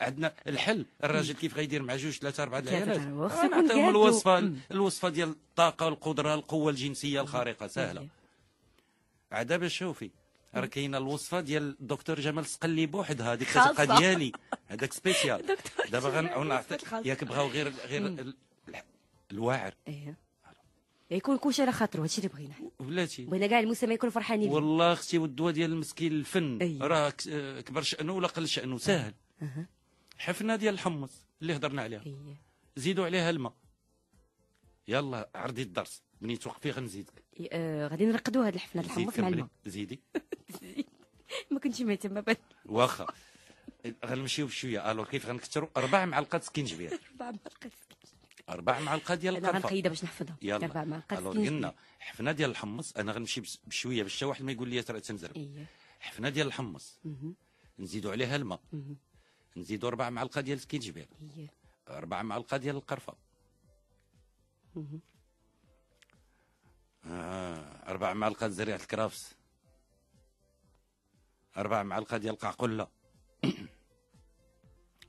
عندنا الحل الراجل كيف غيدير مع جوج ثلاثه اربعه العيالات نعطيهم آه، الوصفه الوصفه ديال الطاقه القدره القوه الجنسيه الخارقه سهله عاد باش شوفي راه كاينه الوصفه ديال الدكتور جمال سقلي بوحدها هذيك كتبقى ديالي هذاك سبيسيال دابا غنعطيك نعطيك ياك بغاو غير غير الواعر ايه, إيه، يكون كلشي على خاطره هادشي اللي بغينا بلاتي بغينا كاع المسلمين يكونوا فرحانين والله اختي والدواء ديال المسكين الفن أيه. راه كبر شانه ولا قل شانه ساهل أه. حفنه ديال الحمص اللي هضرنا عليها إيه. زيدوا عليها الماء يلا عرضي الدرس منين توقفي غنزيدك إيه، آه غادي نرقدوا هاد الحفنه الحمص مع الماء زيدي ما كنتش مهتمه بها واخا غنمشيو بشويه الو كيف غنكثروا اربع معلقة سكينجبير اربع سكينجبير اربع معلقه ديال القرفه انا غنقيدها باش نحفظها يلا اربع معلقات الو قلنا حفنه ديال الحمص انا غنمشي بشويه باش حتى واحد ما يقول لي تنزرب إيه. حفنه ديال الحمص نزيدوا عليها الماء نزيدوا اربع معلقه ديال السكينجبير اربع معلقه ديال القرفه آه. اربع معلقه زريعه الكرافس اربع معلقه ديال القعقله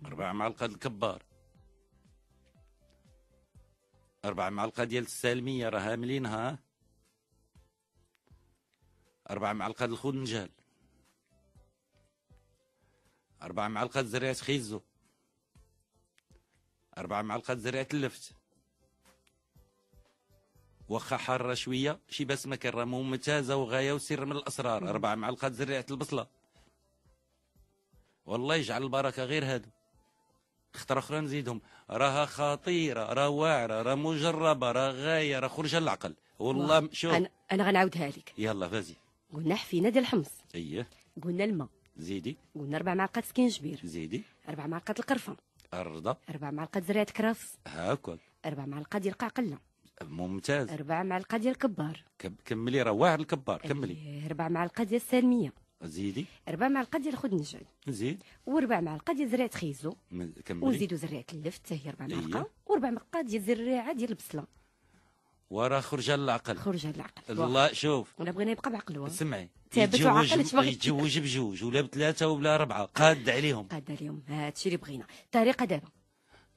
اربع معلقه ديال الكبار اربع معلقه ديال السالميه راه هاملينها اربع معلقه ديال أربع معلقات زريعة خيزو أربع معلقات زريعة اللفت وخا حارة شوية شي بسمة كرة ممتازة وغاية وسر من الأسرار أربع معلقات زريعة البصلة والله يجعل البركة غير هادو خطرة أخرى نزيدهم راها خطيرة راه واعرة راه مجربة راه غاية راه خرج العقل والله شوف أنا أنا غنعاودها لك يلا فازي قلنا حفينة ديال الحمص أيه قلنا الماء زيدي قلنا ربع معلقات سكينجبير زيدي ربع معلقات القرفه الرضا ربع معلقات زريعه كراس هاكل ربع معلقه ديال قعقله ممتاز ربع معلقه ديال الكبار كب... كملي راه واعر الكبار كملي إيه، ربع معلقه ديال السالميه زيدي ربع معلقه ديال خد نجعل زيد وربع معلقه ديال زريعه خيزو كملي وزيدو زريعه اللفت حتى هي ربع إيه. معلقه إيه. وربع معلقه ديال زريعه ديال البصله ورا خرج العقل خرج العقل الله شوف ولا بغينا يبقى بعقله سمعي ثابت يتزوج بجوج ولا بثلاثه ولا اربعه قاد عليهم قاد عليهم هادشي اللي بغينا الطريقه دابا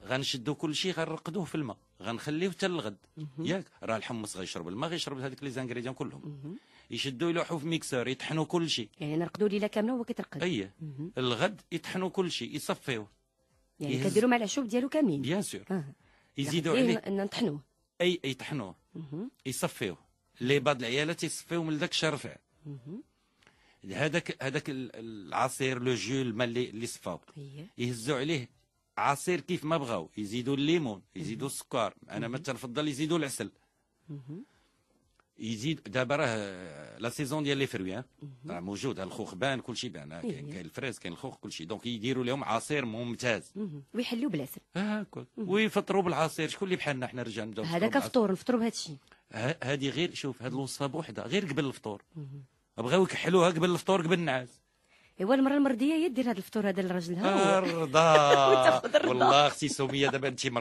غنشدو كل شيء غنرقدوه في الماء غنخليوه حتى الغد ياك راه الحمص غيشرب الماء غيشرب هذوك لي زانغريديون كلهم يشدوا يلوحوا في ميكسور يطحنوا كل شيء يعني نرقدوا ليله كامله وهو كيترقد اييه الغد يطحنوا كل شيء يصفيوه يعني كديروا مع العشوب ديالو كاملين بيان سور يزيدوا عليه نطحنوه اي يطحنوه يصفيوه لي بعض العيالات يصفيوه من ذاك الشرفع هذاك هذاك العصير لو جو الماء اللي اللي صفاو إيه. يهزوا عليه عصير كيف ما بغاو يزيدوا الليمون يزيدوا السكر انا ما تنفضل يزيدوا العسل يزيد دابا راه لا سيزون ديال لي فروي راه موجود الخوخ بان كلشي بان كاين كاين الفريز كاين الخوخ كلشي دونك يديروا لهم عصير ممتاز ويحلوا بالعسل اه ويفطروا بالعصير شكون اللي بحالنا حنا رجال نبداو هذاك فطور نفطروا بهذا الشيء هذه غير شوف هذه الوصفه بوحدها غير قبل الفطور بغاو يكحلوها قبل الفطور قبل النعاس ايوا المره المرضيه هي دير هذا الفطور هذا لراجلها الرضا والله اختي سميه دابا انت